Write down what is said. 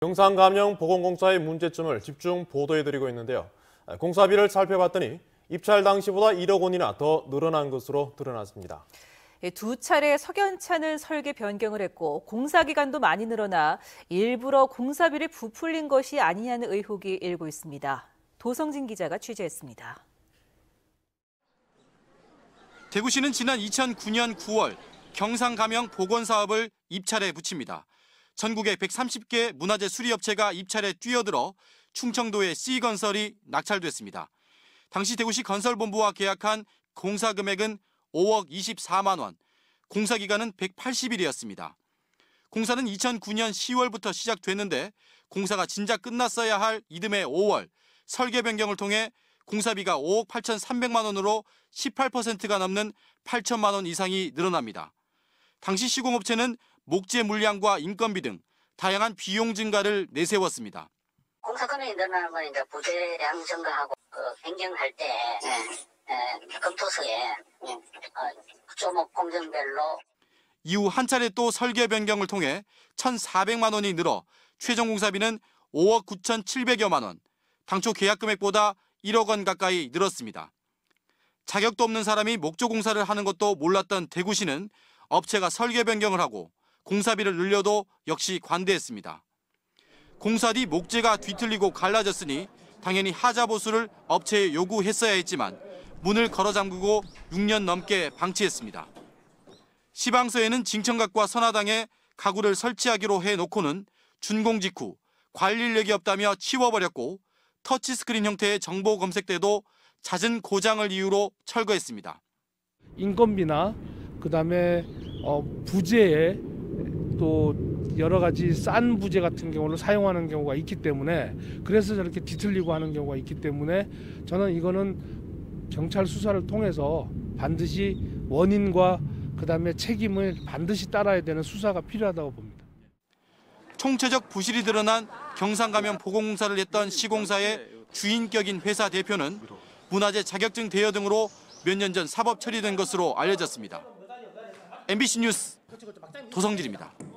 경상감영 보건공사의 문제점을 집중 보도해드리고 있는데요. 공사비를 살펴봤더니 입찰 당시보다 1억 원이나 더 늘어난 것으로 드러났습니다. 예, 두 차례 석연차는 설계 변경을 했고 공사 기간도 많이 늘어나 일부러 공사비를 부풀린 것이 아니냐는 의혹이 일고 있습니다. 도성진 기자가 취재했습니다. 대구시는 지난 2009년 9월 경상감영 보건사업을 입찰에 붙입니다. 전국의 130개 문화재 수리업체가 입찰에 뛰어들어 충청도의 C건설이 낙찰됐습니다. 당시 대구시 건설본부와 계약한 공사 금액은 5억 24만 원, 공사 기간은 180일이었습니다. 공사는 2009년 10월부터 시작됐는데 공사가 진작 끝났어야 할 이듬해 5월 설계 변경을 통해 공사비가 5억 8,300만 원으로 18%가 넘는 8천만 원 이상이 늘어납니다. 당시 시공업체는 목재 물량과 인건비 등 다양한 비용 증가를 내세웠습니다. 공사권이 늘어나면 이제 부재량 증가하고 그 변경할 때 네. 검토서에 예, 예, 어, 조목 공정별로 이후 한 차례 또 설계 변경을 통해 1,400만 원이 늘어 최종 공사비는 5억 9,700여만 원, 당초 계약 금액보다 1억 원 가까이 늘었습니다. 자격도 없는 사람이 목조 공사를 하는 것도 몰랐던 대구시는 업체가 설계 변경을 하고 공사비를 늘려도 역시 관대했습니다. 공사 뒤 목재가 뒤틀리고 갈라졌으니 당연히 하자 보수를 업체에 요구했어야 했지만 문을 걸어 잠그고 6년 넘게 방치했습니다. 시방서에는 징청각과 선화당에 가구를 설치하기로 해놓고는 준공 직후 관리 력이 없다며 치워버렸고 터치스크린 형태의 정보 검색대도 잦은 고장을 이유로 철거했습니다. 인건비나 그다음에 어, 부재에 또 여러 가지 싼 부재 같은 경우를 사용하는 경우가 있기 때문에 그래서 저렇게 뒤틀리고 하는 경우가 있기 때문에 저는 이거는 경찰 수사를 통해서 반드시 원인과 그다음에 책임을 반드시 따라야 되는 수사가 필요하다고 봅니다. 총체적 부실이 드러난 경상가면 보공사를 건 했던 시공사의 주인격인 회사 대표는 문화재 자격증 대여 등으로 몇 년 전 사법 처리된 것으로 알려졌습니다. MBC 뉴스 도성진입니다.